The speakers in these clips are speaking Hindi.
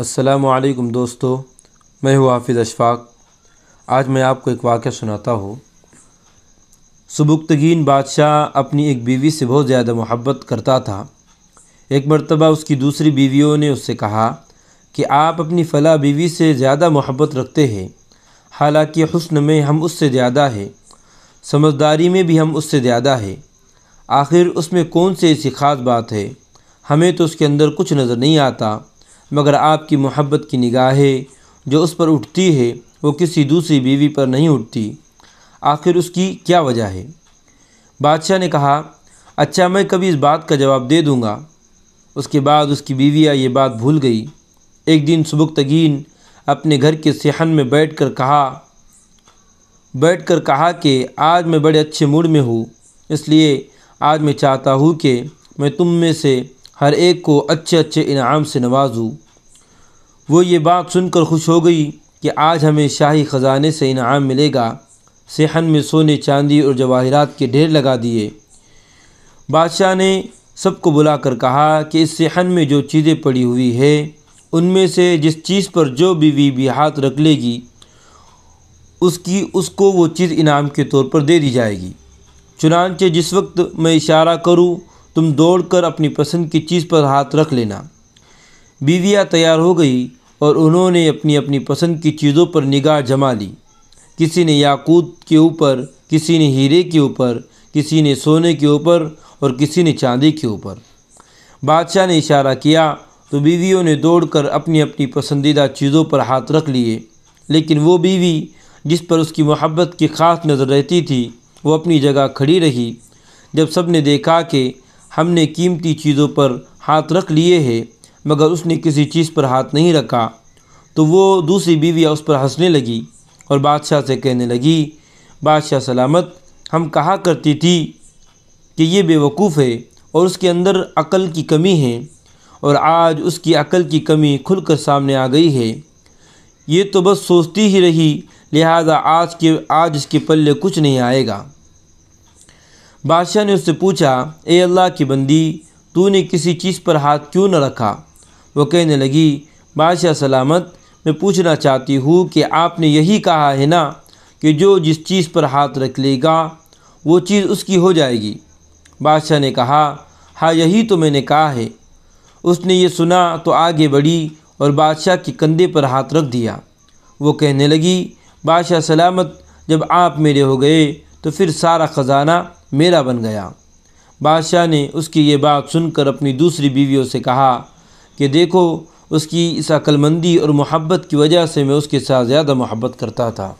असलकम दोस्तों मैं हूँ हाफिज़ अशफाक आज मैं आपको एक वाक़ सुनाता हूँ सबुख्तगीन बादशाह अपनी एक बीवी से बहुत ज़्यादा मोहब्बत करता था एक मरतबा उसकी दूसरी बीवियों ने उससे कहा कि आप अपनी फ़ला बीवी से ज़्यादा मोहब्बत रखते हैं हालांकि हसन में हम उससे ज़्यादा है समझदारी में भी हम उससे ज़्यादा है आखिर उसमें कौन सी ऐसी ख़ास बात है हमें तो उसके अंदर कुछ नज़र नहीं आता मगर आपकी मोहब्बत की निगाहें जो उस पर उठती है वो किसी दूसरी बीवी पर नहीं उठती आखिर उसकी क्या वजह है बादशाह ने कहा अच्छा मैं कभी इस बात का जवाब दे दूँगा उसके बाद उसकी बीविया ये बात भूल गई एक दिन सुबुक तगीन अपने घर के सेहन में बैठ कर कहा बैठ कर कहा कि आज मैं बड़े अच्छे मूड में हूँ इसलिए आज मैं चाहता हूँ कि मैं तुम में से हर एक को अच्छे अच्छे इनाम से नवाजूँ वो ये बात सुनकर खुश हो गई कि आज हमें शाही ख़जाने से इनाम मिलेगा सेहन में सोने चांदी और जवाहरात के ढेर लगा दिए बादशाह ने सबको बुलाकर कहा कि इस सेहन में जो चीज़ें पड़ी हुई है उनमें से जिस चीज़ पर जो बीवी भी हाथ रख लेगी उसकी उसको वो चीज़ इनाम के तौर पर दे दी जाएगी चुनानचे जिस वक्त मैं इशारा करूँ तुम दौड़कर अपनी पसंद की चीज़ पर हाथ रख लेना बीवियाँ तैयार हो गई और उन्होंने अपनी अपनी पसंद की चीज़ों पर निगाह जमा ली किसी ने याकूत के ऊपर किसी ने हीरे के ऊपर किसी ने सोने के ऊपर और किसी ने चांदी के ऊपर बादशाह ने इशारा किया तो बीवियों ने दौड़कर अपनी अपनी पसंदीदा चीज़ों पर हाथ रख लिए लेकिन वो बीवी जिस पर उसकी मोहब्बत की ख़ास नज़र रहती थी वो अपनी जगह खड़ी रही जब सब ने देखा कि हमने कीमती चीज़ों पर हाथ रख लिए हैं मगर उसने किसी चीज़ पर हाथ नहीं रखा तो वो दूसरी बीवियाँ उस पर हंसने लगी और बादशाह से कहने लगी बादशाह सलामत हम कहा करती थी कि ये बेवकूफ़ है और उसके अंदर अकल की कमी है और आज उसकी अकल की कमी खुलकर सामने आ गई है ये तो बस सोचती ही रही लिहाजा आज के आज इसके पल्ले कुछ नहीं आएगा बादशाह ने उससे पूछा ए अल्लाह की बंदी तूने किसी चीज़ पर हाथ क्यों न रखा वो कहने लगी बादशाह सलामत मैं पूछना चाहती हूँ कि आपने यही कहा है ना कि जो जिस चीज़ पर हाथ रख लेगा वो चीज़ उसकी हो जाएगी बादशाह ने कहा हाँ यही तो मैंने कहा है उसने ये सुना तो आगे बढ़ी और बादशाह के कंधे पर हाथ रख दिया वो कहने लगी बादशाह सलामत जब आप मेरे हो गए तो फिर सारा ख़जाना मेरा बन गया बादशाह ने उसकी ये बात सुनकर अपनी दूसरी बीवियों से कहा कि देखो उसकी इस अक्लमंदी और मोहब्बत की वजह से मैं उसके साथ ज़्यादा मोहब्बत करता था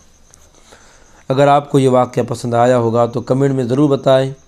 अगर आपको ये वाक्य पसंद आया होगा तो कमेंट में ज़रूर बताएं